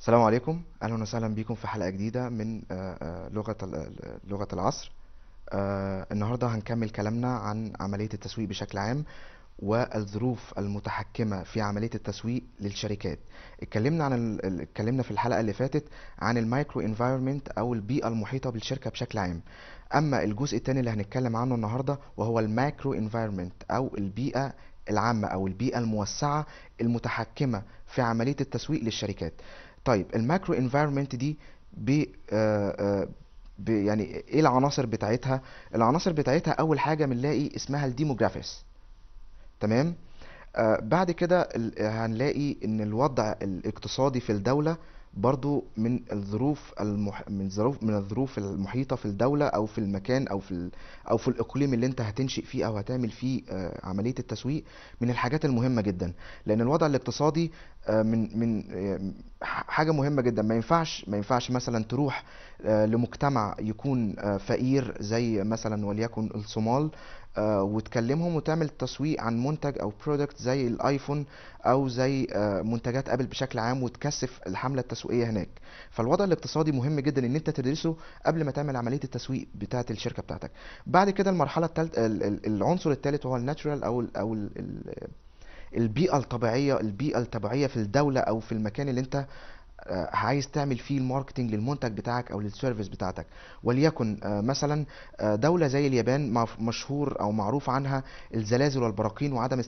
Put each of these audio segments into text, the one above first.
السلام عليكم اهلا وسهلا بيكم في حلقه جديده من آه، آه، لغه لغه العصر آه، النهارده هنكمل كلامنا عن عمليه التسويق بشكل عام والظروف المتحكمه في عمليه التسويق للشركات اتكلمنا عن اتكلمنا في الحلقه اللي فاتت عن المايكرو انفايرمنت او البيئه المحيطه بالشركه بشكل عام اما الجزء الثاني اللي هنتكلم عنه النهارده وهو المايكرو انفايرمنت او البيئه العامه او البيئه الموسعه المتحكمه في عمليه التسويق للشركات طيب الماكرو انفايرمنت دي آه، آه، ب يعني ايه العناصر بتاعتها العناصر بتاعتها اول حاجه بنلاقي اسمها الديموغرافيس تمام آه بعد كده هنلاقي ان الوضع الاقتصادي في الدوله برضو من الظروف المح... من ظروف من الظروف المحيطه في الدوله او في المكان او في ال... او في الاقليم اللي انت هتنشئ فيه او هتعمل فيه آه، عمليه التسويق من الحاجات المهمه جدا لان الوضع الاقتصادي آه، من من آه، حاجه مهمه جدا ما ينفعش ما ينفعش مثلا تروح لمجتمع يكون فقير زي مثلا وليكن الصومال آه، وتكلمهم وتعمل تسويق عن منتج او برودكت زي الايفون او زي آه، منتجات ابل بشكل عام وتكثف الحمله التسويقيه هناك فالوضع الاقتصادي مهم جدا ان انت تدرسه قبل ما تعمل عمليه التسويق بتاعه الشركه بتاعتك بعد كده المرحله الثالثه العنصر الثالث هو الناتشورال او او البيئه الطبيعيه البيئه الطبيعيه في الدوله او في المكان اللي انت آه، عايز تعمل فيه الماركتنج للمنتج بتاعك او للسيرفيس بتاعتك وليكن آه، مثلا آه، دوله زي اليابان مشهور او معروف عنها الزلازل والبراكين وعدم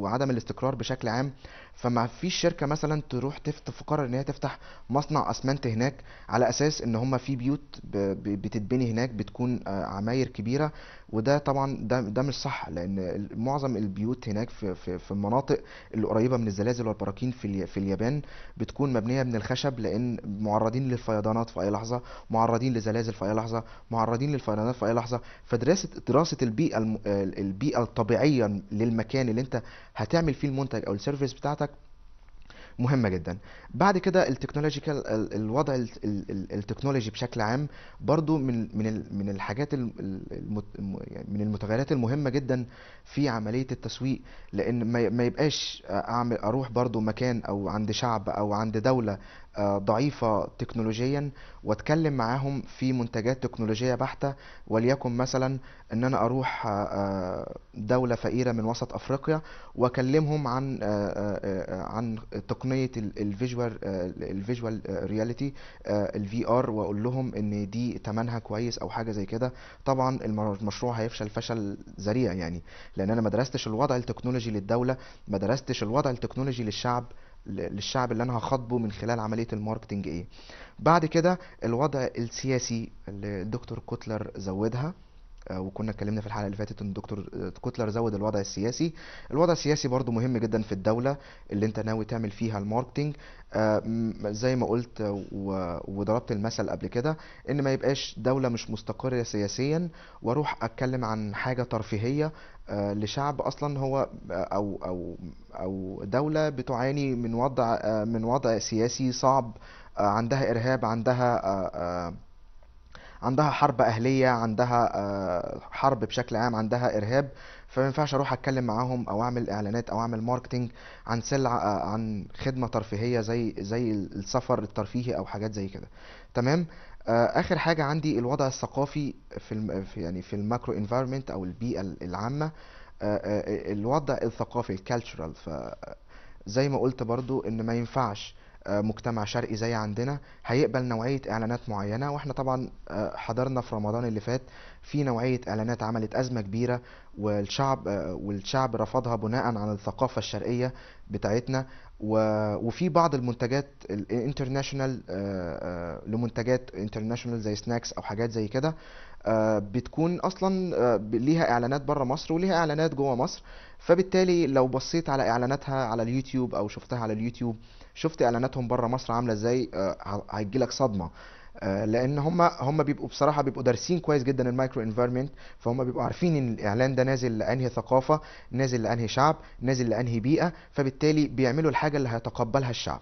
وعدم الاستقرار بشكل عام فما فيش شركه مثلا تروح تفكر تقرر ان هي تفتح مصنع اسمنت هناك على اساس ان هما في بيوت بتتبني هناك بتكون آه، عماير كبيره وده طبعا ده ده مش صح لان معظم البيوت هناك في في في المناطق اللي قريبه من الزلازل والبراكين في في اليابان بتكون مبنيه من الخشب لان معرضين للفيضانات في اي لحظه معرضين لزلازل في اي لحظه معرضين للفيضانات في اي لحظه فدراسه دراسه البيئه البيئه الطبيعيه للمكان اللي انت هتعمل فيه المنتج او السيرفيس بتاعتك مهمه جدا بعد كده التكنولوجيكال الوضع التكنولوجي بشكل عام برضو من من من الحاجات يعني من المتغيرات المهمه جدا في عمليه التسويق لان ما يبقاش اعمل اروح برضو مكان او عند شعب او عند دوله ضعيفة تكنولوجيا واتكلم معاهم في منتجات تكنولوجية بحتة وليكن مثلا ان انا اروح آه، آه، دولة فقيرة من وسط افريقيا واكلمهم عن آه، عن تقنية الفيجوال الفيجوال رياليتي الفي ار واقول لهم ان دي تمنها كويس او حاجة زي كده طبعا المشروع هيفشل فشل ذريع يعني لان انا ما درستش الوضع التكنولوجي للدولة ما درستش الوضع التكنولوجي للشعب للشعب اللي انا هخاطبه من خلال عمليه الماركتنج ايه بعد كده الوضع السياسي اللي الدكتور كوتلر زودها آه، وكنا اتكلمنا في الحلقه اللي فاتت ان الدكتور آه، كوتلر زود الوضع السياسي الوضع السياسي برضو مهم جدا في الدوله اللي انت ناوي تعمل فيها الماركتنج آه، زي ما قلت وضربت المثل قبل كده ان ما يبقاش دوله مش مستقره سياسيا واروح اتكلم عن حاجه ترفيهيه آه، لشعب اصلا هو او او او دوله بتعاني من وضع آه، من وضع سياسي صعب آه، عندها ارهاب عندها عندها حرب اهليه عندها حرب بشكل عام عندها ارهاب فما ينفعش اروح اتكلم معاهم او اعمل اعلانات او اعمل ماركتنج عن سلعه عن خدمه ترفيهيه زي زي السفر الترفيهي او حاجات زي كده تمام آه، اخر حاجه عندي الوضع الثقافي في, الم... في يعني في الماكرو انفايرمنت او البيئه العامه آه، آه، الوضع الثقافي الكالتشرال ف زي ما قلت برضو ان ما ينفعش آه، مجتمع شرقي زي عندنا هيقبل نوعية إعلانات معينة وإحنا طبعا آه، حضرنا في رمضان اللي فات في نوعية إعلانات عملت أزمة كبيرة والشعب آه، والشعب رفضها بناء على الثقافة الشرقية بتاعتنا وفي بعض المنتجات الانترناشونال لمنتجات انترناشونال زي سناكس او حاجات زي كده بتكون اصلا ليها اعلانات بره مصر وليها اعلانات جوه مصر فبالتالي لو بصيت على اعلاناتها على اليوتيوب او شفتها على اليوتيوب شفت اعلاناتهم بره مصر عامله ازاي آه، لك صدمه آه، لان هم هم بيبقوا بصراحه بيبقوا دارسين كويس جدا المايكرو انفيرمنت فهم بيبقوا عارفين ان الاعلان ده نازل لانهي ثقافه نازل لانهي شعب نازل لانهي بيئه فبالتالي بيعملوا الحاجه اللي هيتقبلها الشعب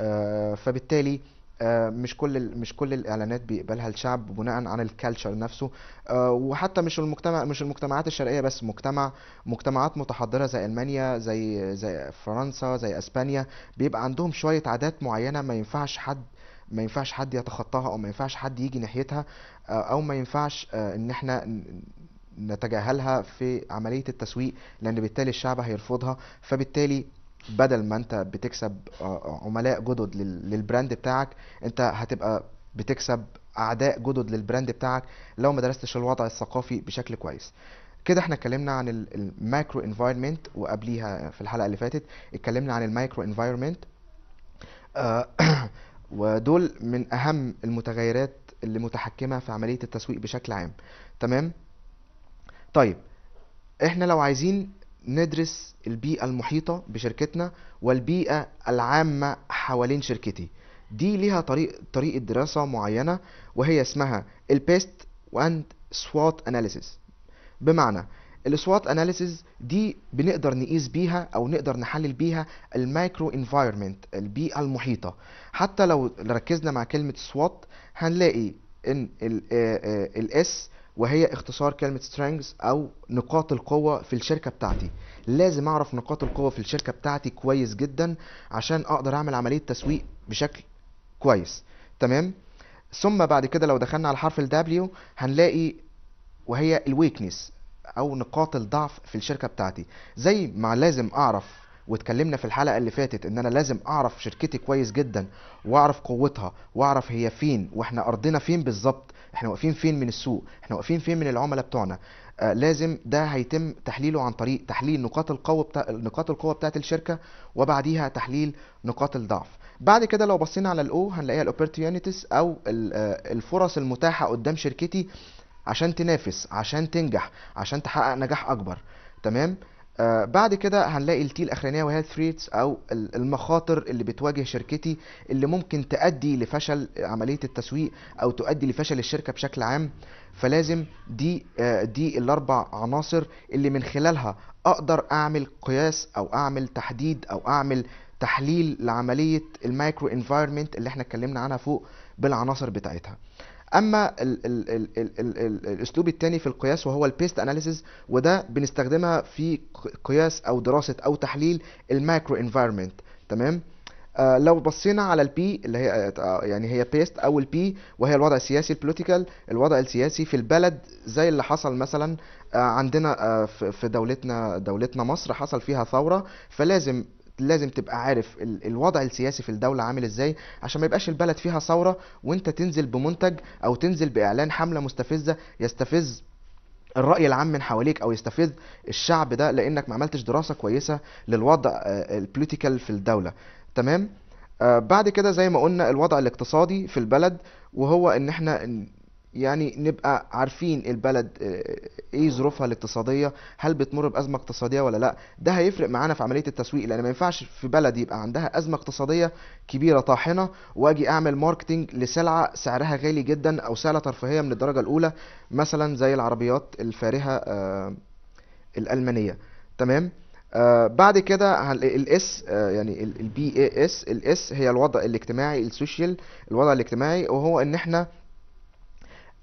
آه، فبالتالي آه، مش كل مش كل الاعلانات بيقبلها الشعب بناء عن الكالتشر نفسه آه، وحتى مش المجتمع مش المجتمعات الشرقيه بس مجتمع مجتمعات متحضره زي المانيا زي زي فرنسا زي اسبانيا بيبقى عندهم شويه عادات معينه ما ينفعش حد ما ينفعش حد يتخطاها او ما ينفعش حد يجي ناحيتها آه، او ما ينفعش ان احنا نتجاهلها في عملية التسويق لأن بالتالي الشعب هيرفضها فبالتالي بدل ما انت بتكسب آه، آه، عملاء جدد للبراند بتاعك انت هتبقى بتكسب اعداء جدد للبراند بتاعك لو ما درستش الوضع الثقافي بشكل كويس كده احنا اتكلمنا عن المايكرو انفايرمنت وقبليها في الحلقه اللي فاتت اتكلمنا عن المايكرو انفايرمنت آه، ودول من اهم المتغيرات اللي متحكمه في عمليه التسويق بشكل عام تمام طيب احنا لو عايزين ندرس البيئة المحيطة بشركتنا والبيئة العامة حوالين شركتي دي ليها طريق طريقة دراسة معينة وهي اسمها البيست واند سوات اناليسيس بمعنى السوات اناليسيز دي بنقدر نقيس بيها او نقدر نحلل بيها المايكرو انفايرمنت البيئه المحيطه حتى لو ركزنا مع كلمه سوات هنلاقي ان الاس وهي اختصار كلمة strengths أو نقاط القوة في الشركة بتاعتي لازم أعرف نقاط القوة في الشركة بتاعتي كويس جدا عشان أقدر أعمل عملية تسويق بشكل كويس تمام ثم بعد كده لو دخلنا على حرف ال W هنلاقي وهي الويكنس أو نقاط الضعف في الشركة بتاعتي زي ما لازم أعرف واتكلمنا في الحلقه اللي فاتت ان انا لازم اعرف شركتي كويس جدا واعرف قوتها واعرف هي فين واحنا ارضنا فين بالظبط احنا واقفين فين من السوق احنا واقفين فين من العملاء بتوعنا آه لازم ده هيتم تحليله عن طريق تحليل نقاط القوه بتا... نقاط القوه بتاعه الشركه وبعديها تحليل نقاط الضعف بعد كده لو بصينا على الاو هنلاقيها الاوبورتيونيتيز او آه، الفرص المتاحه قدام شركتي عشان تنافس عشان تنجح عشان تحقق نجاح اكبر تمام آه، بعد كده هنلاقي التي الاخرانيه وهي الثريتس او المخاطر اللي بتواجه شركتي اللي ممكن تؤدي لفشل عمليه التسويق او تؤدي لفشل الشركه بشكل عام فلازم دي آه، دي الاربع عناصر اللي من خلالها اقدر اعمل قياس او اعمل تحديد او اعمل تحليل لعمليه المايكرو انفايرمنت اللي احنا اتكلمنا عنها فوق بالعناصر بتاعتها اما الاسلوب الثاني في القياس وهو البيست اناليسيز وده بنستخدمها في قياس او دراسه او تحليل المايكرو انفايرمنت تمام آه لو بصينا على البي اللي هي آه, آه، يعني هي بيست او البي وهي الوضع السياسي البوليتيكال الوضع السياسي في البلد زي اللي حصل مثلا آه عندنا آه، في دولتنا دولتنا مصر حصل فيها ثوره فلازم لازم تبقى عارف الوضع السياسي في الدولة عامل ازاي عشان ما يبقاش البلد فيها ثورة وانت تنزل بمنتج او تنزل باعلان حملة مستفزة يستفز الرأي العام من حواليك او يستفز الشعب ده لانك ما عملتش دراسة كويسة للوضع آه، البوليتيكال في الدولة تمام آه، بعد كده زي ما قلنا الوضع الاقتصادي في البلد وهو ان احنا يعني نبقى عارفين البلد آه، ايه ظروفها الاقتصاديه هل بتمر بازمه اقتصاديه ولا لا ده هيفرق معانا في عمليه التسويق لان ما ينفعش في بلد يبقى عندها ازمه اقتصاديه كبيره طاحنه واجي اعمل ماركتنج لسلعه سعرها غالي جدا او سلعه ترفيهيه من الدرجه الاولى مثلا زي العربيات الفارهه آه، الالمانيه تمام آه بعد كده الاس آه يعني البي اي اس الاس هي الوضع الاجتماعي السوشيال الوضع الاجتماعي وهو ان احنا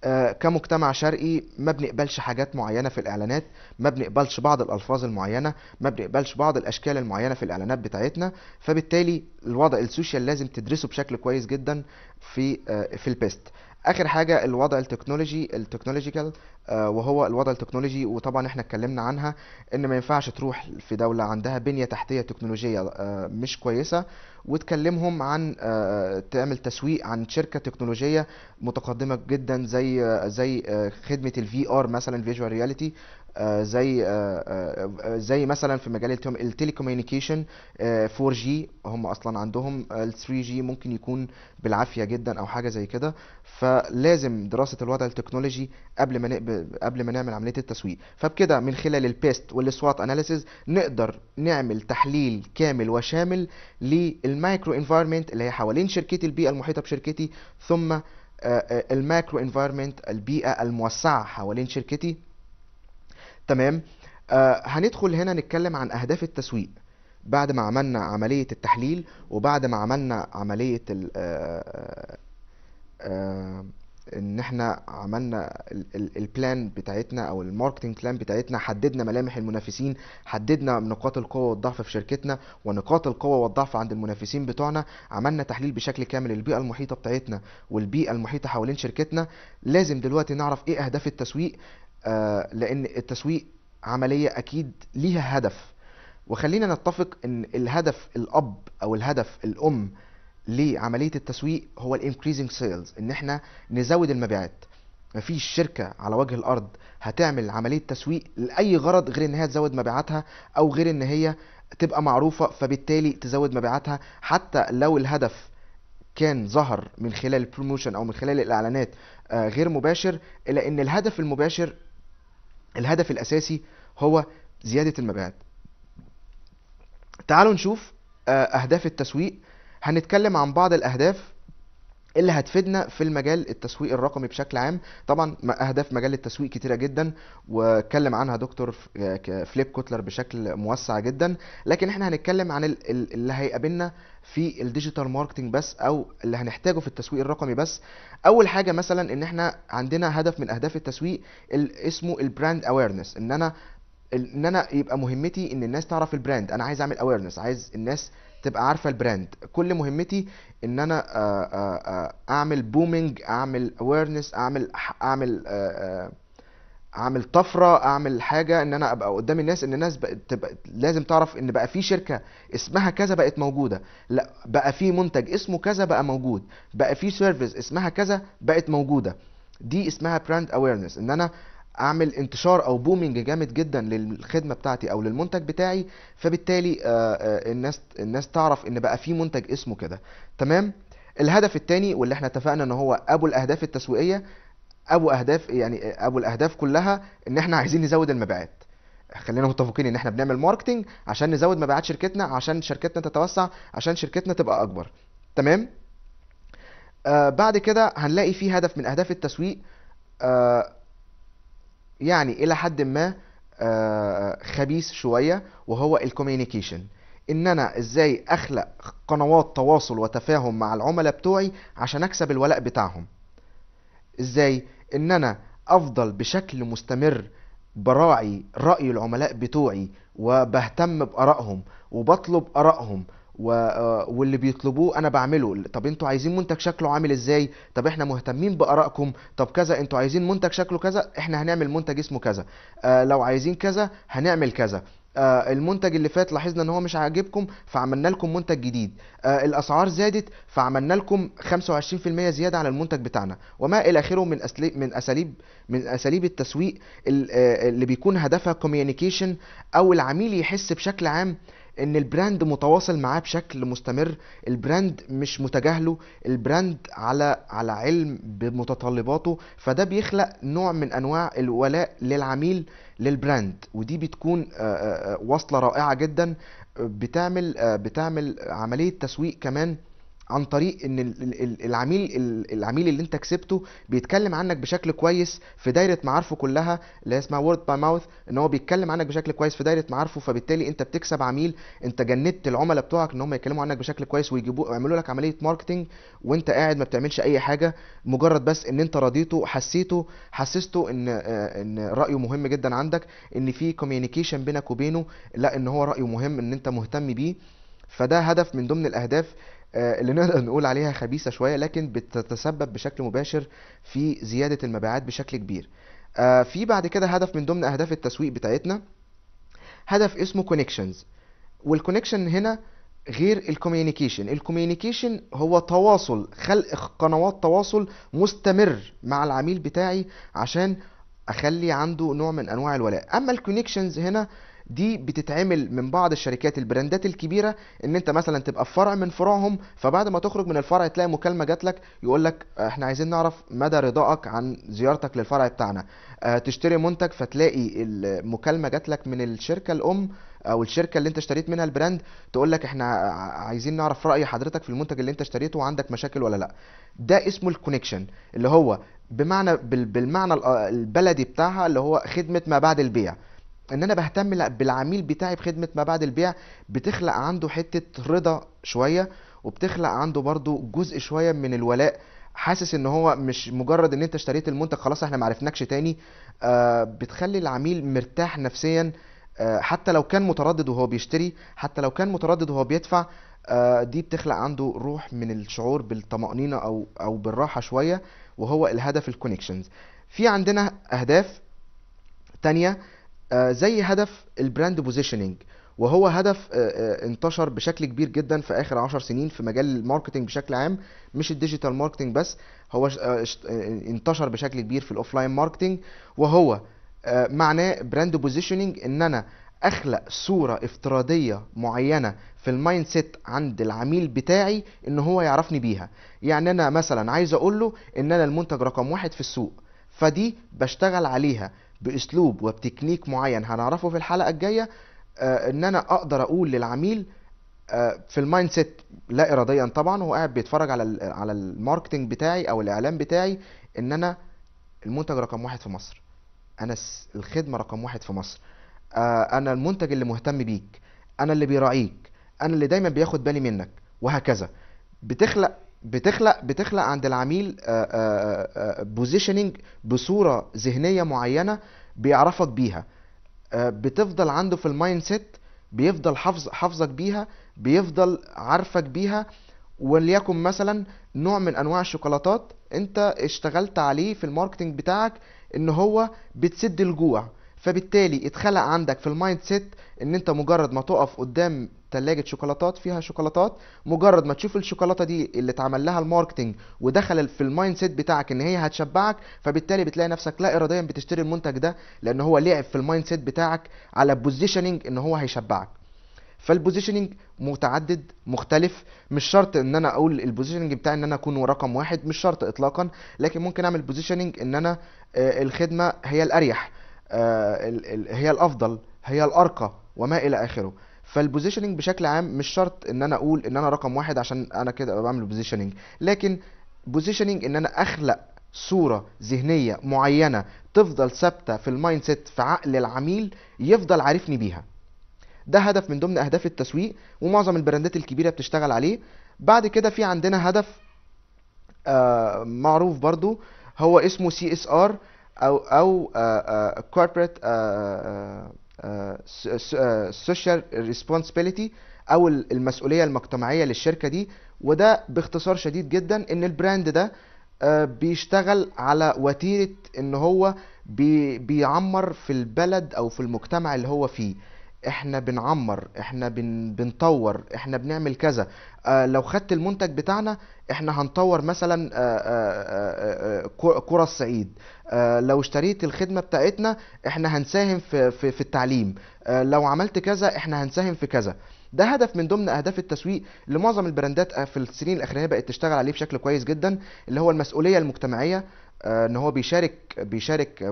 آه، كمجتمع شرقي ما بنقبلش حاجات معينه في الاعلانات ما بنقبلش بعض الالفاظ المعينه ما بنقبلش بعض الاشكال المعينه في الاعلانات بتاعتنا فبالتالي الوضع السوشيال لازم تدرسه بشكل كويس جدا في آه، في البيست اخر حاجه الوضع التكنولوجي التكنولوجيكال آه، وهو الوضع التكنولوجي وطبعا احنا اتكلمنا عنها ان ما ينفعش تروح في دوله عندها بنيه تحتيه تكنولوجيه آه، مش كويسه وتكلمهم عن آه، تعمل تسويق عن شركه تكنولوجيه متقدمه جدا زي زي خدمه الفي ار مثلا فيجوال رياليتي آه، زي آه، آه، زي مثلا في مجال التليكوميونيكيشن 4 جي هم اصلا عندهم ال 3 جي ممكن يكون بالعافيه جدا او حاجه زي كده فلازم دراسه الوضع التكنولوجي قبل ما قبل ما نعمل عمليه التسويق فبكده من خلال البيست والسوات اناليسيز نقدر نعمل تحليل كامل وشامل للمايكرو انفايرمنت اللي هي حوالين شركتي البيئه المحيطه بشركتي ثم الماكرو انفايرمنت البيئه الموسعه حوالين شركتي تمام آه هندخل هنا نتكلم عن اهداف التسويق بعد ما عملنا عملية التحليل وبعد ما عملنا عملية ال آه، آه، آه، ان احنا عملنا البلان بتاعتنا او الماركتنج بلان بتاعتنا حددنا ملامح المنافسين حددنا نقاط القوه والضعف في شركتنا ونقاط القوه والضعف عند المنافسين بتوعنا عملنا تحليل بشكل كامل للبيئه المحيطه بتاعتنا والبيئه المحيطه حوالين شركتنا لازم دلوقتي نعرف ايه اهداف التسويق آه، لان التسويق عمليه اكيد ليها هدف وخلينا نتفق ان الهدف الاب او الهدف الام لعمليه التسويق هو الانكريزنج سيلز ان احنا نزود المبيعات مفيش شركه على وجه الارض هتعمل عمليه تسويق لاي غرض غير ان هي تزود مبيعاتها او غير ان هي تبقى معروفه فبالتالي تزود مبيعاتها حتى لو الهدف كان ظهر من خلال البروموشن او من خلال الاعلانات آه، غير مباشر الا ان الهدف المباشر الهدف الأساسي هو زيادة المبيعات تعالوا نشوف آه، أهداف التسويق هنتكلم عن بعض الأهداف اللي هتفيدنا في المجال التسويق الرقمي بشكل عام طبعا اهداف مجال التسويق كتيره جدا واتكلم عنها دكتور آه، فليب كوتلر بشكل موسع جدا لكن احنا هنتكلم عن اللي هيقابلنا في الديجيتال ماركتنج بس او اللي هنحتاجه في التسويق الرقمي بس اول حاجه مثلا ان احنا عندنا هدف من اهداف التسويق اسمه البراند اويرنس ان انا ان انا يبقى مهمتي ان الناس تعرف البراند انا عايز اعمل اويرنس عايز الناس تبقى عارفه البراند كل مهمتي ان انا آه، آه، آه، اعمل بومينج اعمل اويرنس اعمل اعمل اعمل طفره اعمل حاجه ان انا ابقى قدام الناس ان الناس تبقى لازم تعرف ان بقى في شركه اسمها كذا بقت موجوده لا بقى في منتج اسمه كذا بقى موجود بقى في سيرفيس اسمها كذا بقت موجوده دي اسمها براند اويرنس ان انا اعمل انتشار او بومينج جامد جدا للخدمه بتاعتي او للمنتج بتاعي فبالتالي آه، آه، الناس الناس تعرف ان بقى في منتج اسمه كده تمام الهدف الثاني واللي احنا اتفقنا ان هو ابو الاهداف التسويقيه ابو اهداف يعني آه، ابو الاهداف كلها ان احنا عايزين نزود المبيعات خلينا متفقين ان احنا بنعمل ماركتنج عشان نزود مبيعات شركتنا عشان شركتنا تتوسع عشان شركتنا تبقى اكبر تمام آه بعد كده هنلاقي في هدف من اهداف التسويق آه يعني الى حد ما آه، خبيث شويه وهو الكوميونيكيشن ان انا ازاي اخلق قنوات تواصل وتفاهم مع العملاء بتوعي عشان اكسب الولاء بتاعهم ازاي ان انا افضل بشكل مستمر براعي راي العملاء بتوعي وبهتم بارائهم وبطلب ارائهم و... آه، واللي بيطلبوه انا بعمله طب انتوا عايزين منتج شكله عامل ازاي طب احنا مهتمين بارائكم طب كذا انتوا عايزين منتج شكله كذا احنا هنعمل منتج اسمه كذا آه لو عايزين كذا هنعمل كذا آه المنتج اللي فات لاحظنا ان هو مش عاجبكم فعملنا لكم منتج جديد آه الاسعار زادت فعملنا لكم 25% زياده على المنتج بتاعنا وما الى اخره من اساليب من اساليب من اساليب التسويق آه، اللي بيكون هدفها كوميونيكيشن او العميل يحس بشكل عام ان البراند متواصل معاه بشكل مستمر البراند مش متجاهله البراند على على علم بمتطلباته فده بيخلق نوع من انواع الولاء للعميل للبراند ودي بتكون آه، آه، آه، وصله رائعه جدا بتعمل بتعمل عمليه تسويق كمان عن طريق ان العميل العميل اللي انت كسبته بيتكلم عنك بشكل كويس في دايره معارفه كلها اللي هي اسمها وورد باي ماوث ان هو بيتكلم عنك بشكل كويس في دايره معارفه فبالتالي انت بتكسب عميل انت جندت العملاء بتوعك ان هم يتكلموا عنك بشكل كويس ويجيبوا يعملوا لك عمليه ماركتنج وانت قاعد ما بتعملش اي حاجه مجرد بس ان انت رضيته حسيته حسسته ان آه، ان رايه مهم جدا عندك ان في كوميونيكيشن بينك وبينه لا ان هو رايه مهم ان انت مهتم بيه فده هدف من ضمن الاهداف آه، اللي نقدر نقول عليها خبيثه شويه لكن بتتسبب بشكل مباشر في زياده المبيعات بشكل كبير آه، في بعد كده هدف من ضمن اهداف التسويق بتاعتنا هدف اسمه كونكشنز والكونكشن هنا غير الكوميونيكيشن الكوميونيكيشن هو تواصل خلق قنوات تواصل مستمر مع العميل بتاعي عشان اخلي عنده نوع من انواع الولاء اما الكونكشنز هنا دي بتتعمل من بعض الشركات البراندات الكبيره ان انت مثلا تبقى في فرع من فروعهم فبعد ما تخرج من الفرع تلاقي مكالمه جات لك يقول لك آه، احنا عايزين نعرف مدى رضاك عن زيارتك للفرع بتاعنا آه، تشتري منتج فتلاقي المكالمه جات لك من الشركه الام او الشركه اللي انت اشتريت منها البراند تقول لك احنا عايزين نعرف راي حضرتك في المنتج اللي انت اشتريته وعندك مشاكل ولا لا ده اسمه الكونكشن اللي هو بمعنى بالمعنى آه، البلدي بتاعها اللي هو خدمه ما بعد البيع ان انا بهتم بالعميل بتاعي بخدمه ما بعد البيع بتخلق عنده حته رضا شويه وبتخلق عنده برضو جزء شويه من الولاء حاسس ان هو مش مجرد ان انت اشتريت المنتج خلاص احنا معرفناكش تاني آه بتخلي العميل مرتاح نفسيا آه حتى لو كان متردد وهو بيشتري حتى لو كان متردد وهو بيدفع آه دي بتخلق عنده روح من الشعور بالطمأنينة او او بالراحة شوية وهو الهدف الكونكشنز في عندنا اهداف تانية آه، زي هدف البراند بوزيشننج وهو هدف آه، آه، انتشر بشكل كبير جدا في اخر عشر سنين في مجال الماركتنج بشكل عام مش الديجيتال ماركتنج بس هو انتشر بشكل كبير في الاوفلاين ماركتنج وهو معناه براند بوزيشننج ان انا اخلق صوره افتراضيه معينه في المايند سيت عند العميل بتاعي ان هو يعرفني بيها يعني انا مثلا عايز اقول له ان انا المنتج رقم واحد في السوق فدي بشتغل عليها باسلوب وبتكنيك معين هنعرفه في الحلقه الجايه آه، ان انا اقدر اقول للعميل آه، في المايند سيت لا اراديا طبعا هو قاعد بيتفرج على على الماركتنج بتاعي او الاعلان بتاعي ان انا المنتج رقم واحد في مصر انا الخدمه رقم واحد في مصر آه، انا المنتج اللي مهتم بيك انا اللي بيراعيك انا اللي دايما بياخد بالي منك وهكذا بتخلق بتخلق بتخلق عند العميل بوزيشننج آه، آه، آه، بصوره ذهنيه معينه بيعرفك بيها بتفضل عنده في المايند سيت بيفضل حافظ حافظك بيها بيفضل عارفك بيها وليكن مثلا نوع من انواع الشوكولاتات انت اشتغلت عليه في الماركتنج بتاعك ان هو بتسد الجوع فبالتالي اتخلق عندك في المايند سيت ان انت مجرد ما تقف قدام ثلاجه شوكولاتات فيها شوكولاتات مجرد ما تشوف الشوكولاته دي اللي اتعمل لها الماركتنج ودخل في المايند سيت بتاعك ان هي هتشبعك فبالتالي بتلاقي نفسك لا اراديا بتشتري المنتج ده لان هو لعب في المايند سيت بتاعك على بوزيشننج ان هو هيشبعك فالبوزيشننج متعدد مختلف مش شرط ان انا اقول البوزيشننج بتاعي ان انا اكون رقم واحد مش شرط اطلاقا لكن ممكن اعمل بوزيشننج ان انا آه، الخدمه هي الاريح آه، هي الافضل هي الارقى وما الى اخره فالبوزيشننج بشكل عام مش شرط ان انا اقول ان انا رقم واحد عشان انا كده بعمل بوزيشننج لكن بوزيشننج ان انا اخلق صوره ذهنيه معينه تفضل ثابته في المايند سيت في عقل العميل يفضل عارفني بيها ده هدف من ضمن اهداف التسويق ومعظم البراندات الكبيره بتشتغل عليه بعد كده في عندنا هدف آه معروف برضو هو اسمه سي اس ار او او آه, آه، السوشيال آه، آه، ريسبونسبيلتي او المسؤوليه المجتمعيه للشركه دي وده باختصار شديد جدا ان البراند ده آه، بيشتغل على وتيره ان هو بيعمر في البلد او في المجتمع اللي هو فيه احنا بنعمر احنا بن بنطور احنا بنعمل كذا آه لو خدت المنتج بتاعنا احنا هنطور مثلا آه آه, آه،, آه، كرة الصعيد آه، لو اشتريت الخدمة بتاعتنا احنا هنساهم في, في, في التعليم لو عملت كذا احنا هنساهم في كذا ده هدف من ضمن اهداف التسويق اللي معظم البراندات في السنين الاخرانيه بقت تشتغل عليه بشكل كويس جدا اللي هو المسؤوليه المجتمعيه ان هو بيشارك بيشارك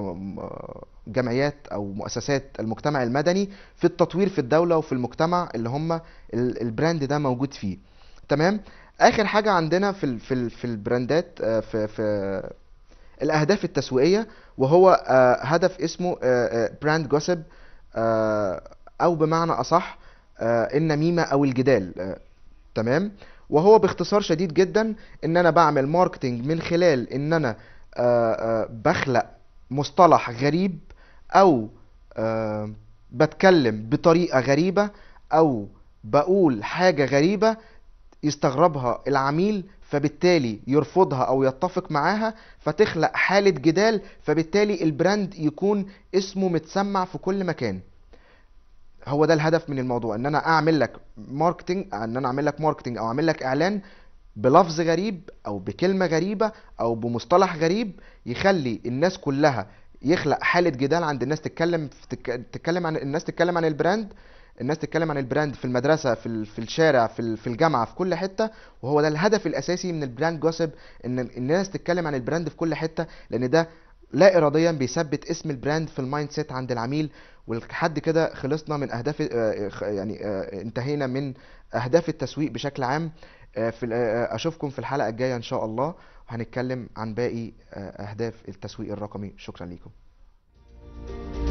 جمعيات او مؤسسات المجتمع المدني في التطوير في الدوله وفي المجتمع اللي هم البراند ده موجود فيه تمام اخر حاجه عندنا في الـ في الـ في البراندات آه، في في الاهداف التسويقيه وهو آه، هدف اسمه آه، براند جوسب او بمعنى اصح النميمه او الجدال تمام وهو باختصار شديد جدا ان انا بعمل ماركتنج من خلال ان انا بخلق مصطلح غريب او آه، بتكلم بطريقه غريبه او بقول حاجه غريبه يستغربها العميل فبالتالي يرفضها او يتفق معاها فتخلق حاله جدال فبالتالي البراند يكون اسمه متسمع في كل مكان هو ده الهدف من الموضوع ان انا اعمل لك ماركتنج ان انا اعمل لك ماركتنج او اعمل لك اعلان بلفظ غريب او بكلمه غريبه او بمصطلح غريب يخلي الناس كلها يخلق حاله جدال عند الناس تتكلم تتكلم عن الناس تتكلم عن البراند الناس تتكلم عن البراند في المدرسه في ال... في الشارع في ال... في الجامعه في كل حته وهو ده الهدف الاساسي من البراند جوسب ان الناس تتكلم عن البراند في كل حته لان ده لا اراديا بيثبت اسم البراند في المايند سيت عند العميل ولحد كده خلصنا من اهداف آه، يعني آه، انتهينا من اهداف التسويق بشكل عام آه، في اشوفكم في الحلقه الجايه ان شاء الله وهنتكلم عن باقي اهداف التسويق الرقمي شكرا لكم